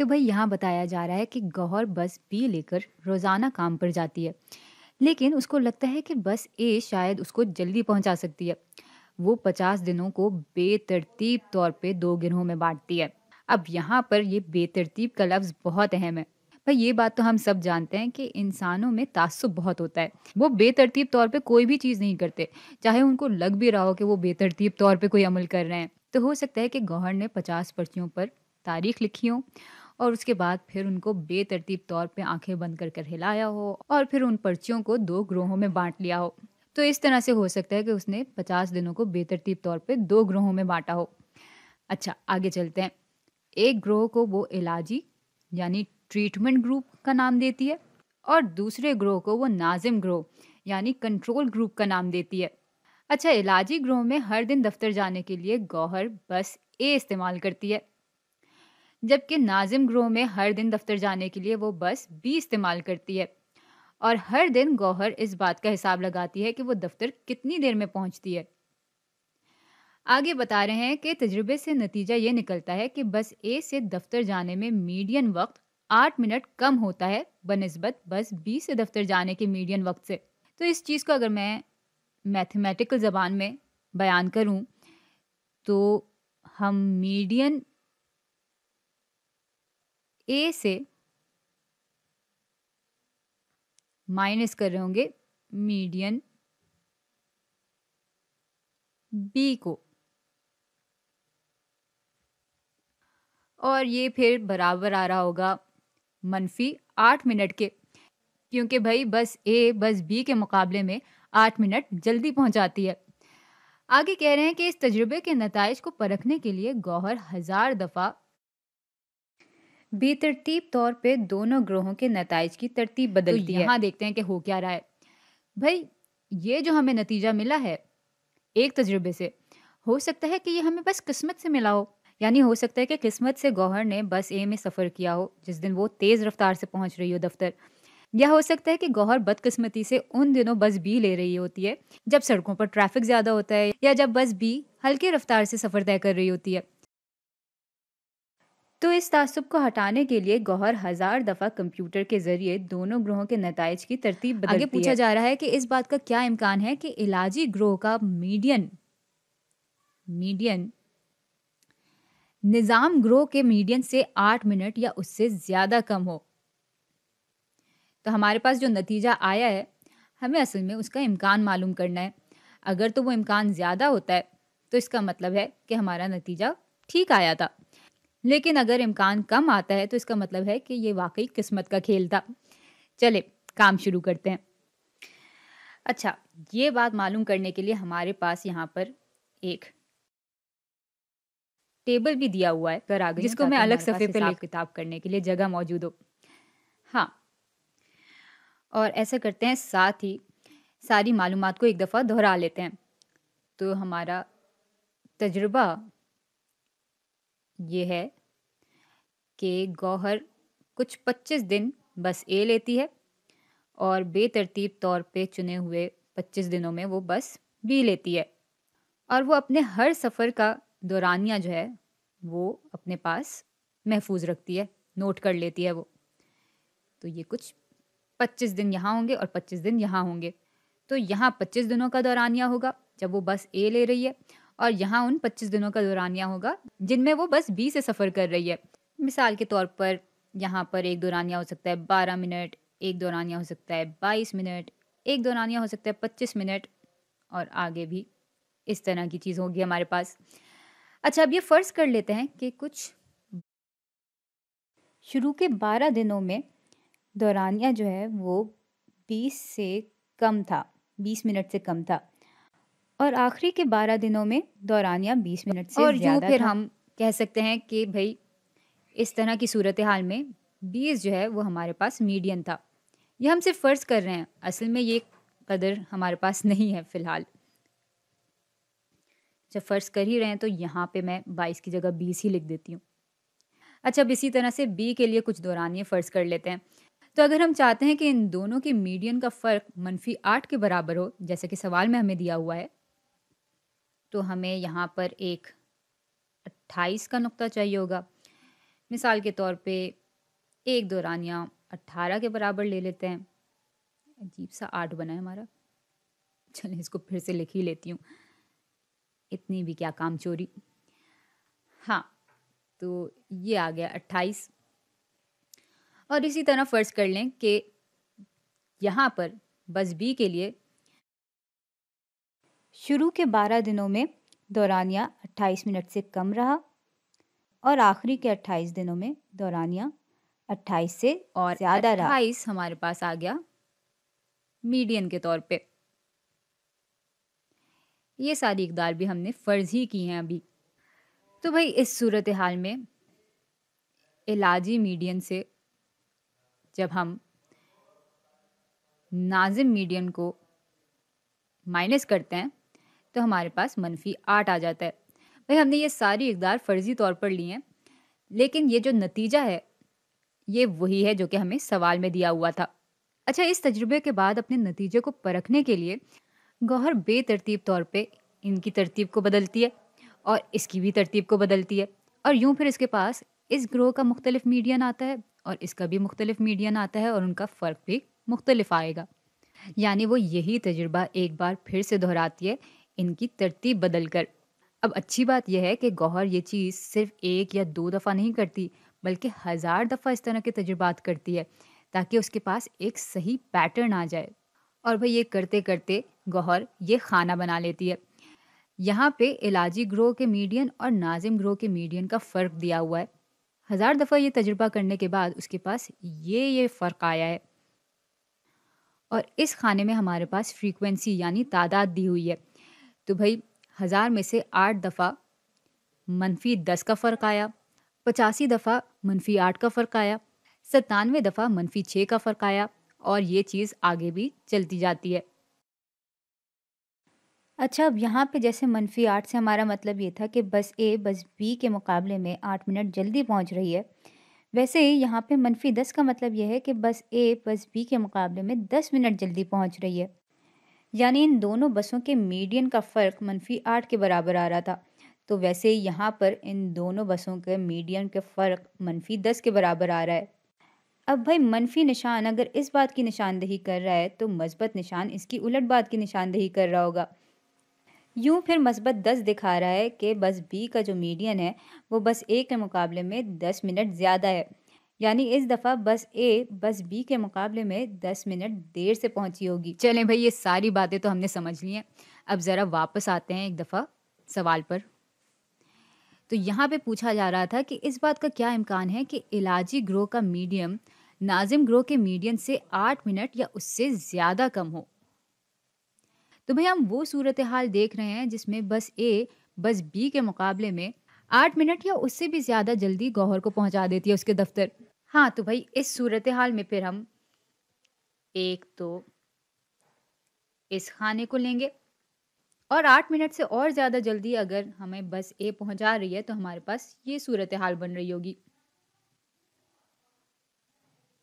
तो भाई यहाँ बताया जा रहा है कि गौहर बस बी लेकर रोज़ाना काम पर जाती है लेकिन उसको लगता है कि बस ए शायद उसको जल्दी पहुँचा सकती है वो पचास दिनों को बेतरतीब तौर पे दो गिरोह में बांटती है अब यहाँ पर ये बेतरतीब का लफ्ज़ बहुत अहम है भाई ये बात तो हम सब जानते हैं कि इंसानों में तासुब बहुत होता है वो बेतरतीब तौर पे कोई भी चीज़ नहीं करते चाहे उनको लग भी रहा हो कि वो बेतरतीब तौर पे कोई अमल कर रहे हैं तो हो सकता है कि गौहर ने पचास पर्चियों पर तारीख लिखी हो और उसके बाद फिर उनको बेतरतीब तौर पे आंखें बंद कर कर हिलाया हो और फिर उन पर्चियों को दो ग्रोहों में बांट लिया हो तो इस तरह से हो सकता है कि उसने पचास दिनों को बेतरतीब तौर पर दो ग्रोहों में बांटा हो अच्छा आगे चलते हैं एक ग्रोह को वो इलाजी यानी ट्रीटमेंट ग्रुप का नाम देती है और दूसरे ग्रोह को वो नाजिम ग्रोह यानी कंट्रोल ग्रुप का नाम देती है अच्छा इलाजी ग्रोह में हर दिन दफ्तर जाने के लिए गौहर बस ए इस्तेमाल करती है जबकि नाजिम ग्रोह में हर दिन दफ्तर जाने के लिए वो बस बी इस्तेमाल करती है और हर दिन गौहर इस बात का हिसाब लगाती है कि वो दफ्तर कितनी देर में पहुंचती है आगे बता रहे हैं कि तजुर्बे से नतीजा ये निकलता है कि बस ए से दफ्तर जाने में मीडियन वक्त आठ मिनट कम होता है बनस्बत बस बी से दफ्तर जाने के मीडियन वक्त से तो इस चीज़ को अगर मैं मैथमेटिकल ज़बान में बयान करूं तो हम मीडियन ए से माइनस कर रहे होंगे मीडियन बी को और ये फिर बराबर आ रहा होगा मनफी आठ मिनट के क्योंकि भाई बस ए बस बी के मुकाबले में आठ मिनट जल्दी पहुंचाती है आगे कह रहे हैं कि इस तजुर्बे के नतज को परखने के लिए गौहर हज़ार दफ़ा बेतरतीब तौर पे दोनों ग्रहों के नतज की तरतीब तो बदलती है देखते हैं कि हो क्या रहा है भाई ये जो हमें नतीजा मिला है एक तजुर्बे से हो सकता है कि ये हमें बस किस्मत से मिला हो यानी हो सकता है कि किस्मत से गौहर ने बस ए में सफ़र किया हो जिस दिन वो तेज़ रफ्तार से पहुंच रही हो दफ्तर या हो सकता है कि गौहर बदकिस्मती से उन दिनों बस बी ले रही होती है जब सड़कों पर ट्रैफिक ज़्यादा होता है या जब बस बी हल्के रफ्तार से सफ़र तय कर रही होती है तो इस तासुब को हटाने के लिए गौहर हजार दफा कंप्यूटर के जरिए दोनों ग्रहों के नतज की तरतीब आगे पूछा जा रहा है कि इस बात का क्या इम्कान है कि इलाजी ग्रोह का मीडियन मीडियन निज़ाम ग्रोह के मीडियन से आठ मिनट या उससे ज़्यादा कम हो तो हमारे पास जो नतीजा आया है हमें असल में उसका इम्कान मालूम करना है अगर तो वो इम्कान ज़्यादा होता है तो इसका मतलब है कि हमारा नतीजा ठीक आया था लेकिन अगर इम्कान कम आता है तो इसका मतलब है कि ये वाकई किस्मत का खेल था चले काम शुरू करते हैं अच्छा ये बात मालूम करने के लिए हमारे पास यहाँ पर एक टेबल भी दिया हुआ है कर आ गई जिसको मैं अलग सफ़े पर किताब करने के लिए जगह मौजूद हो हाँ और ऐसा करते हैं साथ ही सारी मालूम को एक दफ़ा दोहरा लेते हैं तो हमारा तजुर्बा ये है कि गौहर कुछ 25 दिन बस ए लेती है और बेतरतीब तौर पे चुने हुए 25 दिनों में वो बस बी लेती है और वो अपने हर सफ़र का दौरानिया जो है वो अपने पास महफूज रखती है नोट कर लेती है वो तो ये कुछ 25 दिन यहाँ होंगे और 25 दिन यहाँ होंगे तो यहाँ 25 दिनों का दौरानिया होगा जब वो बस ए ले रही है और यहाँ उन 25 दिनों का दौरानिया होगा जिनमें वो बस बी से सफ़र कर रही है मिसाल के तौर पर यहाँ पर एक दौरानिया हो सकता है बारह मिनट एक दौरानिया हो सकता है बाईस मिनट एक दौरानिया हो सकता है पच्चीस मिनट और आगे भी इस तरह की चीज़ होगी हमारे पास अच्छा अब ये फ़र्ज़ कर लेते हैं कि कुछ शुरू के बारह दिनों में दौरानिया जो है वो बीस से कम था बीस मिनट से कम था और आखिरी के बारह दिनों में दौरानिया बीस मिनट से और यूँ फिर हम कह सकते हैं कि भाई इस तरह की सूरत हाल में बीस जो है वो हमारे पास मीडियन था ये हम सिर्फ फ़र्ज़ कर रहे हैं असल में ये कदर हमारे पास नहीं है फ़िलहाल जब फ़र्ज़ कर ही रहे हैं तो यहाँ पे मैं बाईस की जगह बीस ही लिख देती हूँ अच्छा अब इसी तरह से बी के लिए कुछ दौरानिए फ़र्ज़ कर लेते हैं तो अगर हम चाहते हैं कि इन दोनों के मीडियन का फ़र्क मनफी आठ के बराबर हो जैसे कि सवाल में हमें दिया हुआ है तो हमें यहाँ पर एक 28 का नुक्ता चाहिए होगा मिसाल के तौर पे एक दौरानिया 18 के बराबर ले लेते हैं अजीब सा आठ बना है हमारा चलो इसको फिर से लिख ही लेती हूँ इतनी भी क्या काम चोरी हाँ तो ये आ गया अट्ठाईस और इसी तरह फ़र्ज़ कर लें कि यहाँ पर बस बी के लिए शुरू के 12 दिनों में दौरानिया 28 मिनट से कम रहा और आखिरी के 28 दिनों में दौरानिया 28 से और ज़्यादा रहा 28 हमारे पास आ गया मीडियन के तौर पे ये सारी इकदार भी हमने फ़र्ज़ ही की हैं अभी तो भाई इस सूरत हाल में इलाजी मीडियन से जब हम नाजिम मीडियन को माइनस करते हैं तो हमारे पास मनफी आठ आ जाता है भाई हमने ये सारी इकदार फ़र्ज़ी तौर पर ली हैं लेकिन ये जो नतीजा है ये वही है जो कि हमें सवाल में दिया हुआ था अच्छा इस तजर्बे के बाद अपने नतीजे को परखने के लिए गौहर बेतरतीब तौर पे इनकी तरतीब को बदलती है और इसकी भी तरतीब को बदलती है और यूँ फिर इसके पास इस ग्रोह का मुख्तलिफ मीडियन आता है और इसका भी मुख्तलिफ मीडियन आता है और उनका फ़र्क भी मुख्तलिफ आएगा यानी वो यही तजुर्बा एक बार फिर से दोहराती है इनकी तरतीब बदल कर अब अच्छी बात यह है कि गौहर ये चीज़ सिर्फ एक या दो दफ़ा नहीं करती बल्कि हज़ार दफ़ा इस तरह के तजुर्बात करती है ताकि उसके पास एक सही पैटर्न आ जाए और भाई ये करते करते गौहर ये खाना बना लेती है यहाँ पे इलाजी ग्रोह के मीडियन और नाजिम ग्रोह के मीडियन का फ़र्क दिया हुआ है हज़ार दफ़ा ये तजुर्बा करने के बाद उसके पास ये ये फ़र्क आया है और इस खाने में हमारे पास फ्रीक्वेंसी यानी तादाद दी हुई है तो भाई हज़ार में से आठ दफ़ा मनफी दस का फ़र्क आया पचासी दफ़ा मनफी आठ का फ़र्क आया सत्तानवे दफ़ा मनफी छः का फ़र्क आया और ये चीज़ आगे भी चलती जाती है अच्छा अब यहाँ पे जैसे मनफी आठ से हमारा मतलब ये था कि बस ए बस बी के मुकाबले में आठ मिनट जल्दी पहुँच रही है वैसे ही यहाँ पे मनफी दस का मतलब यह है कि बस ए बस बी के मुकाबले में दस मिनट जल्दी पहुँच रही है यानी इन दोनों बसों के मीडियन का फ़र्क मनफी आठ के बराबर आ रहा था तो वैसे यहाँ पर इन दोनों बसों के मीडियन के फ़र्क मनफी दस के बराबर आ रहा है अब भाई मनफी निशान अगर इस बात की निशानदेही कर रहा है तो मस्बत निशान इसकी उलट बात की निशानदेही कर रहा होगा यूं फिर मस्बत दस दिखा रहा है कि बस बी का जो मीडियन है वो बस ए के मुकाबले में दस मिनट ज़्यादा है यानी इस दफ़ा बस ए बस बी के मुकाबले में दस मिनट देर से पहुंची होगी चलें भाई ये सारी बातें तो हमने समझ ली हैं अब ज़रा वापस आते हैं एक दफ़ा सवाल पर तो यहाँ पे पूछा जा रहा था कि इस बात का क्या इम्कान है कि इलाजी ग्रो का मीडियम नाजिम ग्रो के मीडियम से आठ मिनट या उससे ज़्यादा कम हो तो भाई हम वो सूरत हाल देख रहे हैं जिसमें बस ए बस बी के मुकाबले में आठ मिनट या उससे भी ज़्यादा जल्दी गौहर को पहुंचा देती है उसके दफ्तर हाँ, तो भाई इस सूरत हाल में फिर हम एक तो इस खाने को लेंगे और आठ मिनट से और ज़्यादा जल्दी अगर हमें बस ए पहुंचा रही है, तो हमारे पास ये सूरत हाल बन रही होगी।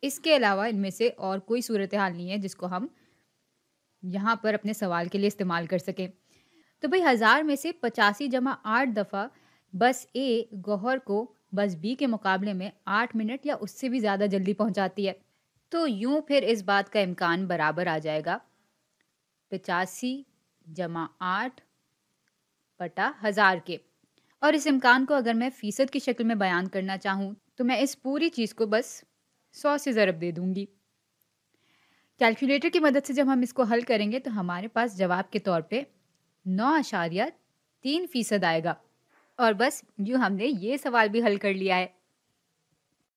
इसके अलावा इनमें से और कोई सूरत हाल नहीं है, जिसको हम यहाँ पर अपने सवाल के लिए इस्तेमाल कर सकें। तो भाई हज़ार में से पचासी जमा आठ दफ़ा बस ए गौहर को बस बी के मुकाबले में आठ मिनट या उससे भी ज़्यादा जल्दी पहुंचाती है तो यूं फिर इस बात का इम्कान बराबर आ जाएगा पचासी जमा आठ बटा हज़ार के और इस इम्कान को अगर मैं फ़ीसद की शक्ल में बयान करना चाहूँ तो मैं इस पूरी चीज़ को बस सौ से ज़रब दे दूँगी कैलकुलेटर की मदद से जब हम इसको हल करेंगे तो हमारे पास जवाब के तौर पे नौ आशारिया तीन फ़ीसद आएगा और बस यूँ हमने ये सवाल भी हल कर लिया है।